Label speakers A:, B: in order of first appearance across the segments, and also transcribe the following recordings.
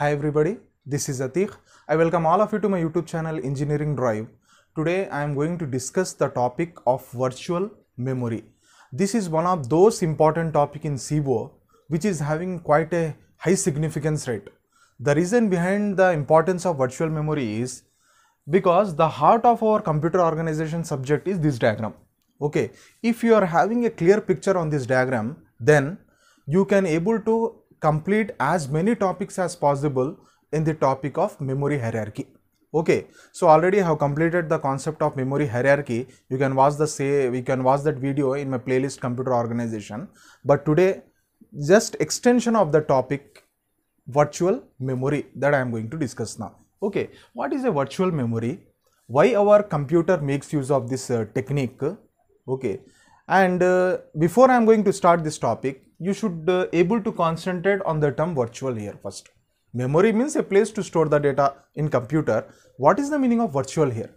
A: Hi everybody, this is Atiq. I welcome all of you to my YouTube channel Engineering Drive. Today I am going to discuss the topic of virtual memory. This is one of those important topic in SIBO which is having quite a high significance rate. The reason behind the importance of virtual memory is because the heart of our computer organization subject is this diagram. Okay, if you are having a clear picture on this diagram, then you can able to complete as many topics as possible in the topic of memory hierarchy. Okay, so already I have completed the concept of memory hierarchy. You can watch the say we can watch that video in my playlist computer organization. But today, just extension of the topic virtual memory that I am going to discuss now. Okay, what is a virtual memory? Why our computer makes use of this uh, technique? Okay, and uh, before I am going to start this topic, you should uh, able to concentrate on the term virtual here first. Memory means a place to store the data in computer. What is the meaning of virtual here?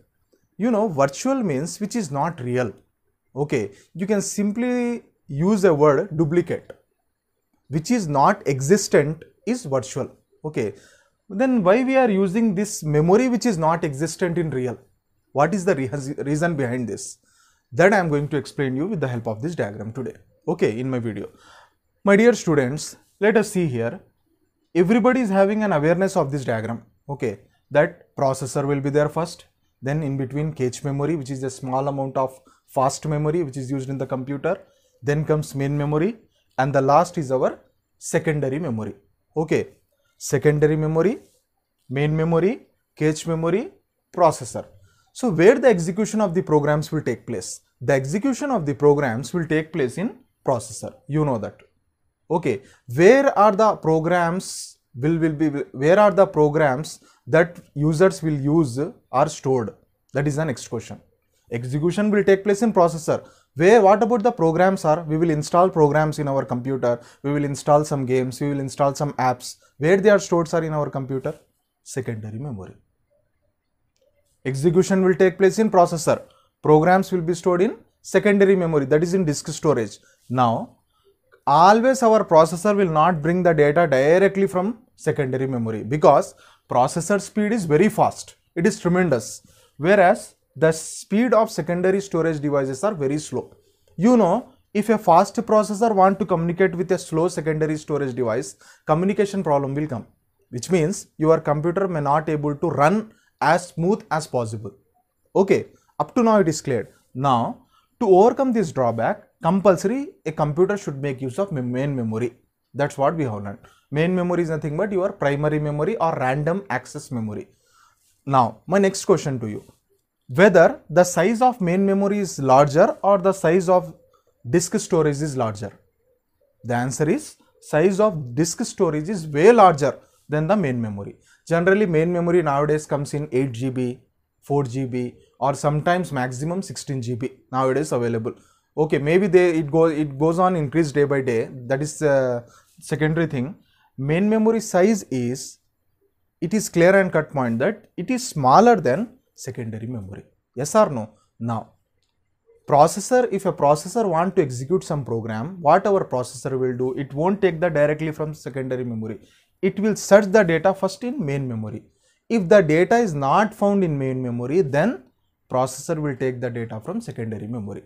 A: You know, virtual means which is not real. Okay, you can simply use a word duplicate, which is not existent is virtual. Okay, then why we are using this memory which is not existent in real? What is the reason behind this? that I am going to explain you with the help of this diagram today, okay, in my video. My dear students, let us see here, everybody is having an awareness of this diagram, okay, that processor will be there first, then in between cache memory, which is a small amount of fast memory, which is used in the computer, then comes main memory, and the last is our secondary memory, okay, secondary memory, main memory, cache memory, processor. So where the execution of the programs will take place? The execution of the programs will take place in processor. You know that. Okay. Where are the programs will, will be, where are the programs that users will use are stored? That is the next question. Execution will take place in processor. Where, what about the programs are? We will install programs in our computer. We will install some games. We will install some apps. Where they are stored are in our computer? Secondary memory. Execution will take place in processor. Programs will be stored in secondary memory that is in disk storage. Now, always our processor will not bring the data directly from secondary memory because processor speed is very fast. It is tremendous. Whereas the speed of secondary storage devices are very slow. You know, if a fast processor want to communicate with a slow secondary storage device, communication problem will come, which means your computer may not able to run as smooth as possible. Okay, up to now it is clear. Now, to overcome this drawback, compulsory a computer should make use of main memory. That's what we have learned. Main memory is nothing but your primary memory or random access memory. Now, my next question to you. Whether the size of main memory is larger or the size of disk storage is larger? The answer is size of disk storage is way larger than the main memory. Generally main memory nowadays comes in 8 GB, 4 GB or sometimes maximum 16 GB nowadays available. Okay, maybe they it goes it goes on increase day by day. That is uh, secondary thing. Main memory size is it is clear and cut point that it is smaller than secondary memory. Yes or no? Now processor if a processor want to execute some program what our processor will do it won't take the directly from secondary memory it will search the data first in main memory. If the data is not found in main memory, then processor will take the data from secondary memory.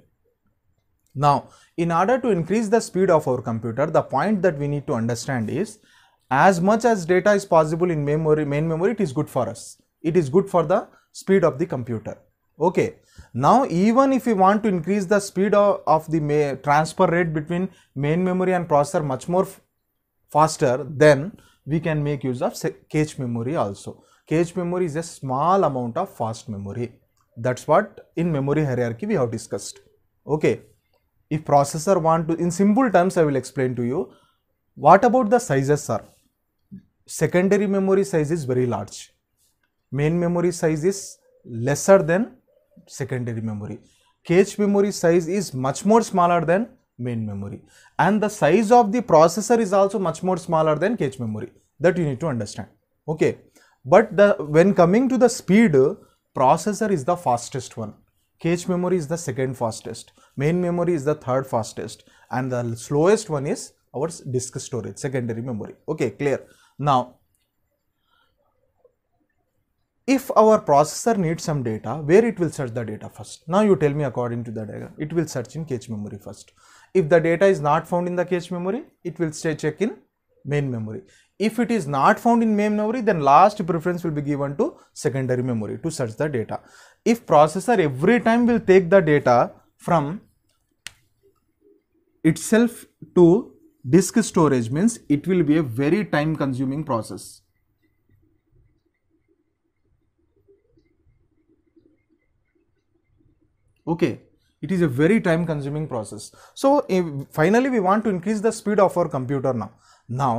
A: Now, in order to increase the speed of our computer, the point that we need to understand is as much as data is possible in memory, main memory, it is good for us. It is good for the speed of the computer. Okay. Now, even if we want to increase the speed of, of the transfer rate between main memory and processor much more faster, then we can make use of cache memory also. Cache memory is a small amount of fast memory. That's what in memory hierarchy we have discussed. Okay. If processor want to, in simple terms I will explain to you, what about the sizes sir? Secondary memory size is very large. Main memory size is lesser than secondary memory. Cache memory size is much more smaller than main memory and the size of the processor is also much more smaller than cache memory that you need to understand okay but the when coming to the speed processor is the fastest one cache memory is the second fastest main memory is the third fastest and the slowest one is our disk storage secondary memory okay clear now if our processor needs some data where it will search the data first now you tell me according to the diagram it will search in cache memory first if the data is not found in the cache memory, it will stay check in main memory. If it is not found in main memory, then last preference will be given to secondary memory to search the data. If processor every time will take the data from itself to disk storage means it will be a very time consuming process. Okay, it is a very time consuming process so finally we want to increase the speed of our computer now now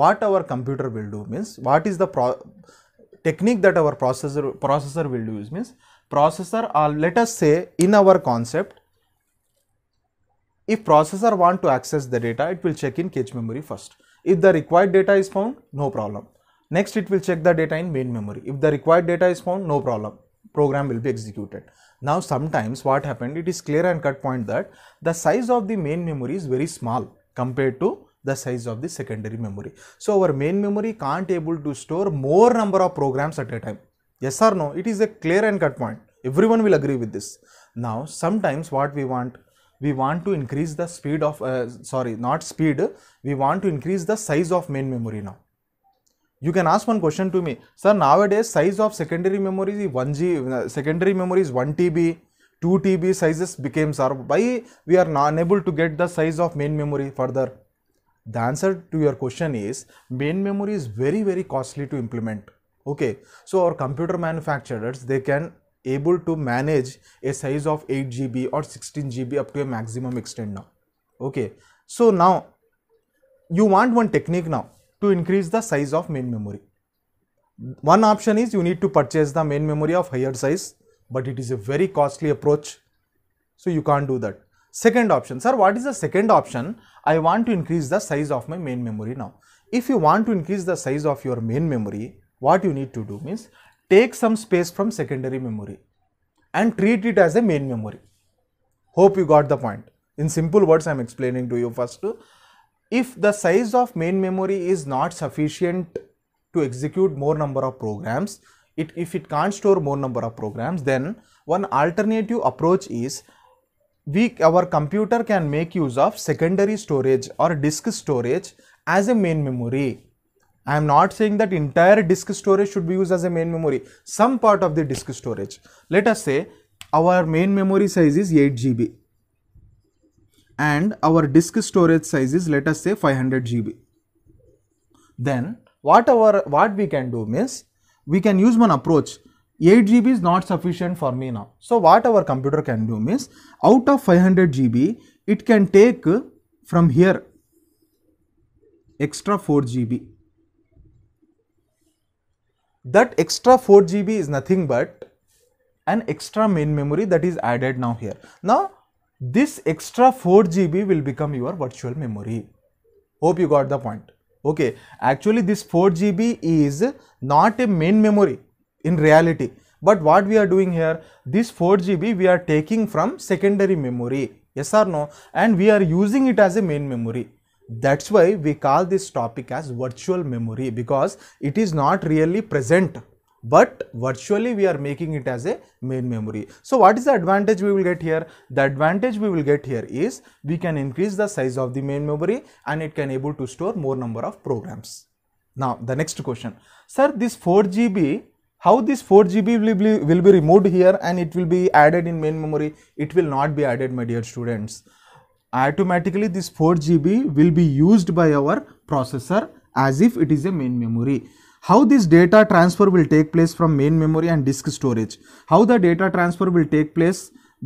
A: what our computer will do means what is the technique that our processor processor will do means processor uh, let us say in our concept if processor want to access the data it will check in cache memory first if the required data is found no problem next it will check the data in main memory if the required data is found no problem program will be executed. Now sometimes what happened, it is clear and cut point that the size of the main memory is very small compared to the size of the secondary memory. So our main memory can't able to store more number of programs at a time. Yes or no? It is a clear and cut point. Everyone will agree with this. Now sometimes what we want, we want to increase the speed of, uh, sorry, not speed, we want to increase the size of main memory now you can ask one question to me sir nowadays size of secondary memory is 1g uh, secondary memory is 1 tb 2 tb sizes became. Sir, why we are unable to get the size of main memory further the answer to your question is main memory is very very costly to implement okay so our computer manufacturers they can able to manage a size of 8 gb or 16 gb up to a maximum extent now okay so now you want one technique now to increase the size of main memory. One option is you need to purchase the main memory of higher size, but it is a very costly approach. So you can't do that. Second option, sir, what is the second option? I want to increase the size of my main memory now. If you want to increase the size of your main memory, what you need to do means take some space from secondary memory and treat it as a main memory. Hope you got the point. In simple words, I am explaining to you first if the size of main memory is not sufficient to execute more number of programs, it, if it can't store more number of programs, then one alternative approach is we our computer can make use of secondary storage or disk storage as a main memory. I am not saying that entire disk storage should be used as a main memory, some part of the disk storage. Let us say our main memory size is 8 GB and our disk storage size is let us say 500 GB. Then what our what we can do is we can use one approach 8 GB is not sufficient for me now. So what our computer can do is out of 500 GB it can take from here extra 4 GB. That extra 4 GB is nothing but an extra main memory that is added now here. Now this extra 4 GB will become your virtual memory. Hope you got the point. Okay, actually this 4 GB is not a main memory in reality. But what we are doing here, this 4 GB we are taking from secondary memory, yes or no, and we are using it as a main memory. That's why we call this topic as virtual memory because it is not really present but virtually we are making it as a main memory. So what is the advantage we will get here? The advantage we will get here is we can increase the size of the main memory and it can able to store more number of programs. Now the next question, sir this 4 GB, how this 4 GB will be, will be removed here and it will be added in main memory? It will not be added my dear students. Automatically this 4 GB will be used by our processor as if it is a main memory how this data transfer will take place from main memory and disk storage how the data transfer will take place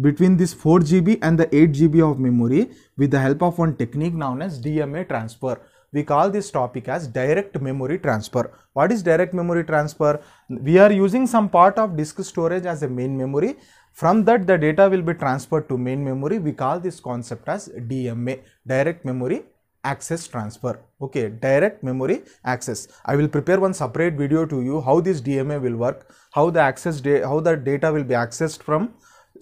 A: between this 4 GB and the 8 GB of memory with the help of one technique known as DMA transfer we call this topic as direct memory transfer. What is direct memory transfer? We are using some part of disk storage as a main memory. From that the data will be transferred to main memory. We call this concept as DMA, direct memory access transfer okay direct memory access i will prepare one separate video to you how this dma will work how the access how the data will be accessed from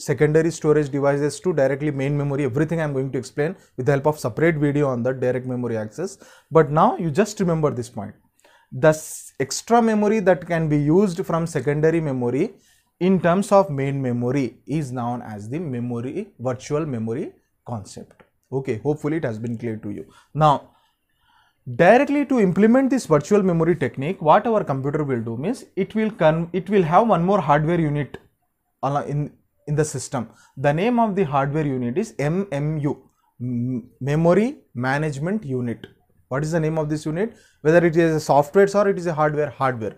A: secondary storage devices to directly main memory everything i'm going to explain with the help of separate video on the direct memory access but now you just remember this point the extra memory that can be used from secondary memory in terms of main memory is known as the memory virtual memory concept Okay, hopefully it has been clear to you. Now, directly to implement this virtual memory technique, what our computer will do means it will con it will have one more hardware unit in in the system. The name of the hardware unit is MMU, Memory Management Unit. What is the name of this unit? Whether it is a software or it is a hardware, hardware.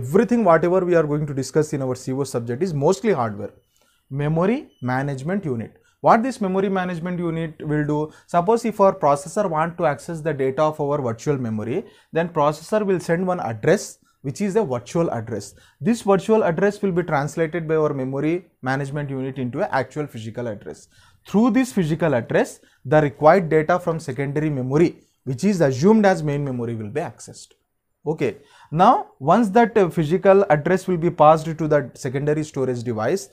A: Everything whatever we are going to discuss in our CO subject is mostly hardware. Memory Management Unit. What this memory management unit will do, suppose if our processor want to access the data of our virtual memory, then processor will send one address which is a virtual address. This virtual address will be translated by our memory management unit into an actual physical address. Through this physical address, the required data from secondary memory which is assumed as main memory will be accessed okay now once that uh, physical address will be passed to the secondary storage device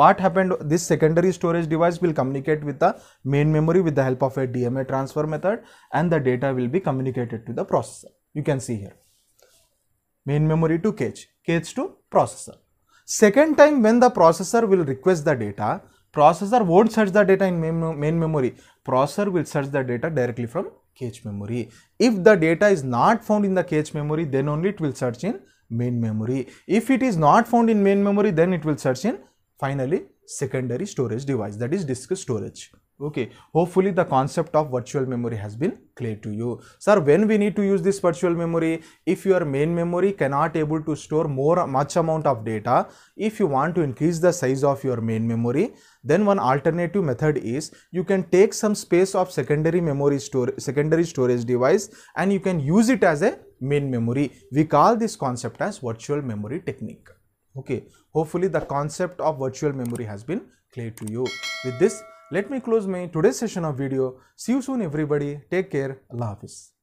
A: what happened this secondary storage device will communicate with the main memory with the help of a DMA transfer method and the data will be communicated to the processor. You can see here main memory to cache, cache to processor. Second time when the processor will request the data, processor won't search the data in main, main memory, processor will search the data directly from cache memory. If the data is not found in the cache memory then only it will search in main memory. If it is not found in main memory then it will search in Finally, secondary storage device that is disk storage. Okay, hopefully the concept of virtual memory has been clear to you. Sir, when we need to use this virtual memory, if your main memory cannot able to store more much amount of data, if you want to increase the size of your main memory, then one alternative method is you can take some space of secondary memory store secondary storage device and you can use it as a main memory. We call this concept as virtual memory technique. Okay, hopefully the concept of virtual memory has been clear to you. With this, let me close my today's session of video. See you soon everybody. Take care. Allah Hafiz.